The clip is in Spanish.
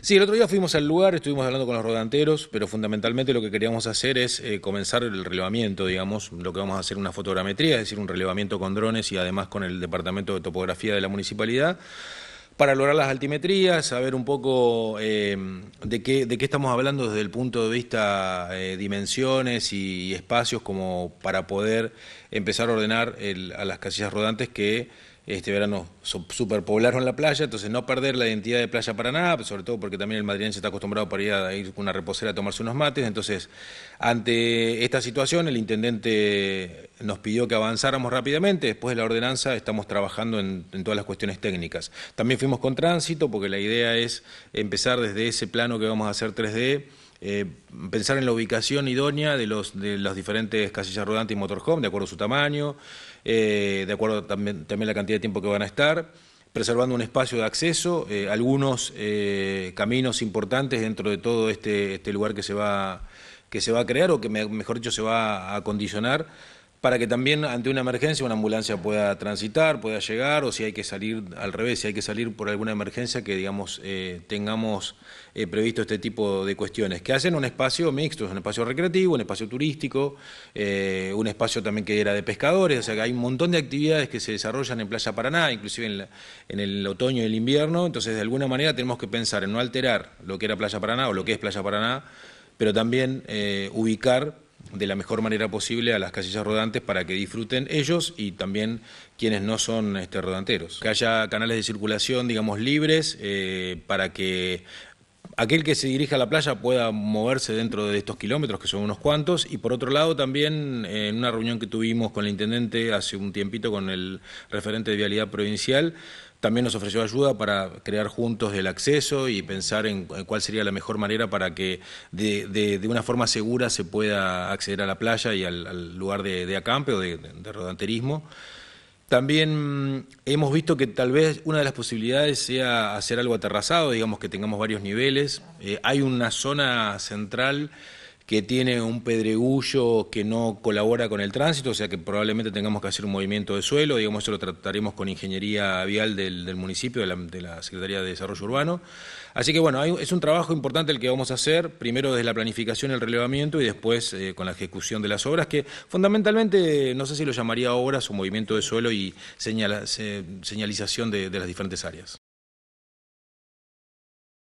Sí, el otro día fuimos al lugar, estuvimos hablando con los rodanteros, pero fundamentalmente lo que queríamos hacer es eh, comenzar el relevamiento, digamos, lo que vamos a hacer una fotogrametría, es decir, un relevamiento con drones y además con el Departamento de Topografía de la Municipalidad para lograr las altimetrías, saber un poco em, de, qué, de qué estamos hablando desde el punto de vista eh, dimensiones y, espacios como para poder empezar a ordenar a las casillas rodantes que este verano superpoblaron la playa, entonces no perder la identidad de playa para nada, sobre todo porque también el madrileño se está acostumbrado para ir a ir con una reposera a tomarse unos mates, entonces ante esta situación el intendente nos pidió que avanzáramos rápidamente, después de la ordenanza estamos trabajando en todas las cuestiones técnicas. También fuimos con tránsito porque la idea es empezar desde ese plano que vamos a hacer 3D eh, pensar en la ubicación idónea de los de las diferentes casillas rodantes y motorhome, de acuerdo a su tamaño, eh, de acuerdo también, también la cantidad de tiempo que van a estar, preservando un espacio de acceso, eh, algunos caminos importantes dentro de todo este, este lugar que se va que se va a crear o que mejor dicho se va a acondicionar para que también ante una emergencia una ambulancia pueda transitar, pueda llegar, o si hay que salir al revés, si hay que salir por alguna emergencia, que digamos eh, tengamos eh, previsto este tipo de cuestiones, que hacen un espacio mixto, un espacio recreativo, un espacio turístico, eh, un espacio también que era de pescadores, o sea que hay un montón de actividades que se desarrollan en Playa Paraná, inclusive en, en el otoño y el invierno, entonces de alguna manera tenemos que pensar en no alterar lo que era Playa Paraná o lo que es Playa Paraná, pero también ubicar de la mejor manera posible a las casillas rodantes para que disfruten ellos y también quienes no son este, rodanteros. Que haya canales de circulación, digamos, libres eh, para que aquel que se dirija a la playa pueda moverse dentro de estos kilómetros, que son unos cuantos, y por otro lado también en una reunión que tuvimos con el intendente hace un tiempito con el referente de vialidad provincial, también nos ofreció ayuda para crear juntos el acceso y pensar en, cuál sería la mejor manera para que de, una forma segura se pueda acceder a la playa y al, lugar de, de acampe o de rodanterismo. También mm, hemos visto que tal vez una de las posibilidades sea hacer algo aterrazado, digamos que tengamos varios niveles. Eh, hay una zona central que tiene un pedregullo que no colabora con el tránsito, o sea que probablemente tengamos que hacer un movimiento de suelo, digamos, eso lo trataremos con ingeniería vial del, municipio, de la, Secretaría de Desarrollo Urbano. Así que bueno, es un trabajo importante el que vamos a hacer, primero desde la planificación, y el relevamiento y después eh, con la ejecución de las obras, que fundamentalmente, no sé si lo llamaría obras o movimiento de suelo y señalización de las diferentes áreas.